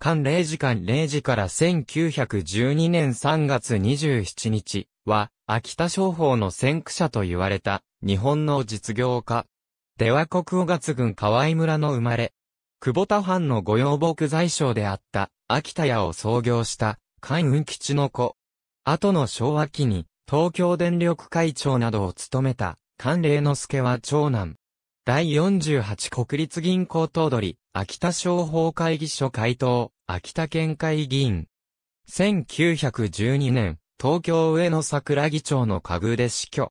関0時間0時から1912年3月27日は、秋田商法の先駆者と言われた、日本の実業家。では国語月郡河合村の生まれ。久保田藩の御用木財商であった、秋田屋を創業した、関雲吉の子。後の昭和期に、東京電力会長などを務めた、関礼之助は長男。第48国立銀行頭取、秋田商法会議所回答、秋田県会議員。1912年、東京上野桜木町の家具で死去。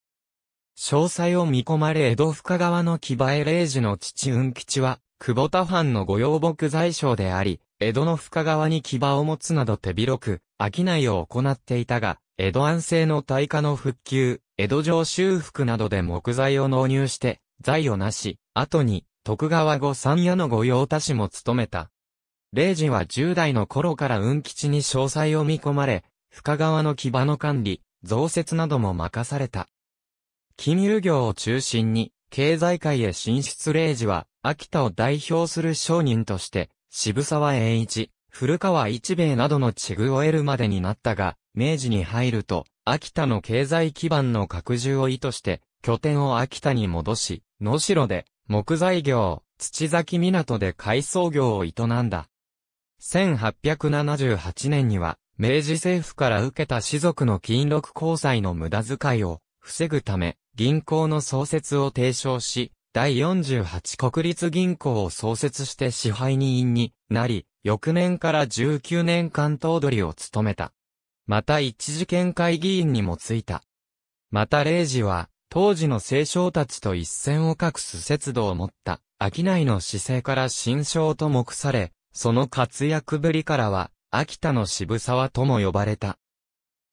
詳細を見込まれ江戸深川の木場へ礼寺の父雲吉は、久保田藩の御用木財商であり、江戸の深川に場を持つなど手広く、商いを行っていたが、江戸安政の大火の復旧、江戸城修復などで木材を納入して、財をなし、後に、徳川御三夜の御用達も務めた。霊治は10代の頃から運吉に詳細を見込まれ、深川の場の管理、増設なども任された。金融業を中心に、経済界へ進出霊治は、秋田を代表する商人として、渋沢栄一、古川一兵衛などの地具を得るまでになったが、明治に入ると、秋田の経済基盤の拡充を意図して、拠点を秋田に戻し、野代で木材業、土崎港で海藻業を営んだ。1878年には、明治政府から受けた士族の金禄交際の無駄遣いを防ぐため、銀行の創設を提唱し、第48国立銀行を創設して支配人になり、翌年から19年間頭取を務めた。また一次県会議員にもついた。また明治は、当時の清少たちと一線を画す節度を持った、秋内の姿勢から新章と目され、その活躍ぶりからは、秋田の渋沢とも呼ばれた。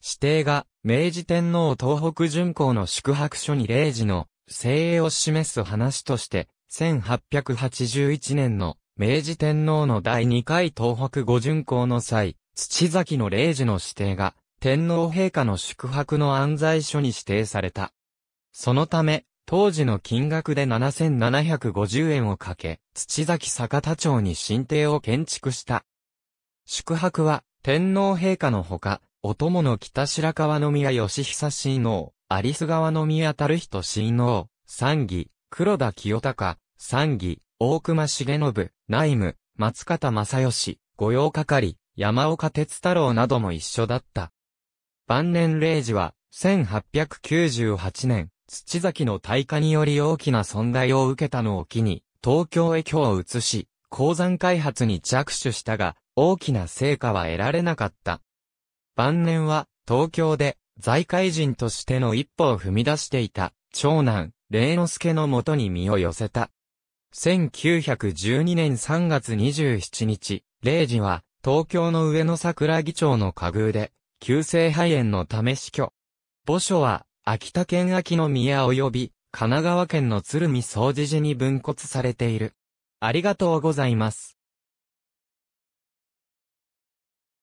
指定が、明治天皇東北巡行の宿泊所に礼時の、精鋭を示す話として、1881年の、明治天皇の第2回東北五巡行の際、土崎の礼時の指定が、天皇陛下の宿泊の安在所に指定された。そのため、当時の金額で7750円をかけ、土崎坂田町に新邸を建築した。宿泊は、天皇陛下のほか、お供の北白川宮義久親王、有栖川宮樽人親王、三義、黒田清隆、三義、大隈重信、内務、松方正義、御用係、山岡哲太郎なども一緒だった。晩年0時は、1898年、土崎の退化により大きな損害を受けたのを機に、東京へ居を移し、鉱山開発に着手したが、大きな成果は得られなかった。晩年は、東京で、財界人としての一歩を踏み出していた、長男、霊之助のもとに身を寄せた。1912年3月27日、霊児は、東京の上野桜木町の下宮で、急性肺炎のため死去。墓所は、秋田県秋の宮及び、神奈川県の鶴見総寺寺に分骨されている。ありがとうございます。